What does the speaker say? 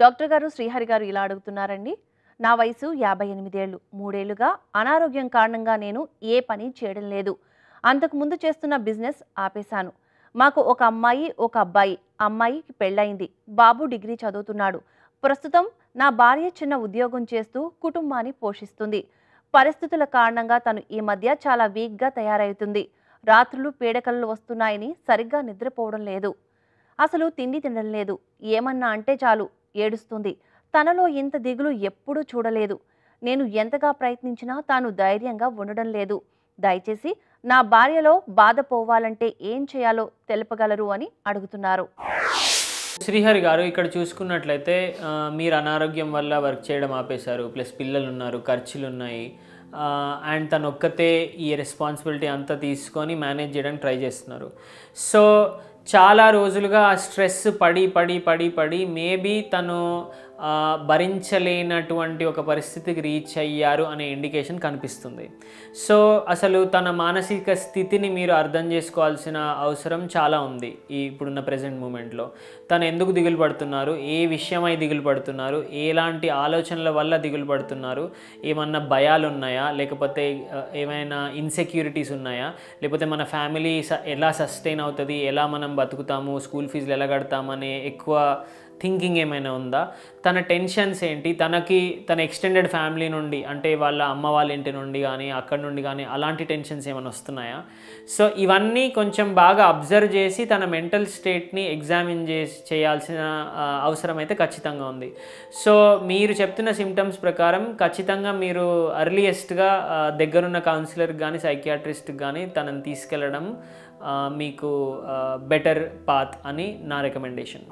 doctor గారు శ్రీహరి గారు ఇలా అడుగుతున్నారండి నా వయసు యాభై ఎనిమిదేళ్ళు మూడేళ్లుగా అనారోగ్యం కారణంగా నేను ఏ పని చేయడం లేదు అంతకుముందు చేస్తున్న బిజినెస్ ఆపేశాను మాకు ఒక అమ్మాయి ఒక అబ్బాయి అమ్మాయికి పెళ్ళయింది బాబు డిగ్రీ చదువుతున్నాడు ప్రస్తుతం నా భార్య చిన్న ఉద్యోగం చేస్తూ కుటుంబాన్ని పోషిస్తుంది పరిస్థితుల కారణంగా తను ఈ మధ్య చాలా వీక్గా తయారవుతుంది రాత్రులు పీడకలు వస్తున్నాయని సరిగ్గా నిద్రపోవడం లేదు అసలు తిండి తినడం లేదు ఏమన్నా అంటే చాలు ఏడుస్తుంది తనలో ఇంత దిగులు ఎప్పుడూ చూడలేదు నేను ఎంతగా ప్రయత్నించినా తాను ధైర్యంగా ఉండడం లేదు దయచేసి నా భార్యలో బాధ పోవాలంటే ఏం చేయాలో తెలుపగలరు అని అడుగుతున్నారు శ్రీహరి గారు ఇక్కడ చూసుకున్నట్లయితే మీరు అనారోగ్యం వల్ల వర్క్ చేయడం ఆపేశారు ప్లస్ పిల్లలు ఉన్నారు ఖర్చులు ఉన్నాయి అండ్ తను ఒక్కతే ఈ రెస్పాన్సిబిలిటీ అంతా తీసుకొని మేనేజ్ చేయడానికి ట్రై చేస్తున్నారు సో చాలా రోజులుగా ఆ స్ట్రెస్ పడి పడి పడి పడి మేబీ తను భరించలేనటువంటి ఒక పరిస్థితికి రీచ్ అయ్యారు అనే ఇండికేషన్ కనిపిస్తుంది సో అసలు తన మానసిక స్థితిని మీరు అర్థం చేసుకోవాల్సిన అవసరం చాలా ఉంది ఈ ఇప్పుడున్న ప్రజెంట్ మూమెంట్లో తను ఎందుకు దిగులు పడుతున్నారు ఏ విషయమై దిగులు పడుతున్నారు ఎలాంటి ఆలోచనల వల్ల దిగులు పడుతున్నారు ఏమన్నా భయాలు ఉన్నాయా లేకపోతే ఏమైనా ఇన్సెక్యూరిటీస్ ఉన్నాయా లేకపోతే మన ఫ్యామిలీ ఎలా సస్టైన్ అవుతుంది ఎలా మనం బతుకుతాము స్కూల్ ఫీజులు ఎలా కడతామని ఎక్కువ థింకింగ్ ఏమైనా ఉందా తన టెన్షన్స్ ఏంటి తనకి తన ఎక్స్టెండెడ్ ఫ్యామిలీ నుండి అంటే వాళ్ళ అమ్మ వాళ్ళ ఇంటి నుండి కానీ అక్కడ నుండి కానీ అలాంటి టెన్షన్స్ ఏమైనా వస్తున్నాయా సో ఇవన్నీ కొంచెం బాగా అబ్జర్వ్ చేసి తన మెంటల్ స్టేట్ని ఎగ్జామిన్ చేసి చేయాల్సిన అవసరం అయితే ఖచ్చితంగా ఉంది సో మీరు చెప్తున్న సిమ్టమ్స్ ప్రకారం ఖచ్చితంగా మీరు అర్లియెస్ట్గా దగ్గరున్న కౌన్సిలర్కి కానీ సైకియాట్రిస్ట్కి కానీ తనని తీసుకెళ్ళడం మీకు బెటర్ పాత్ అని నా రికమెండేషన్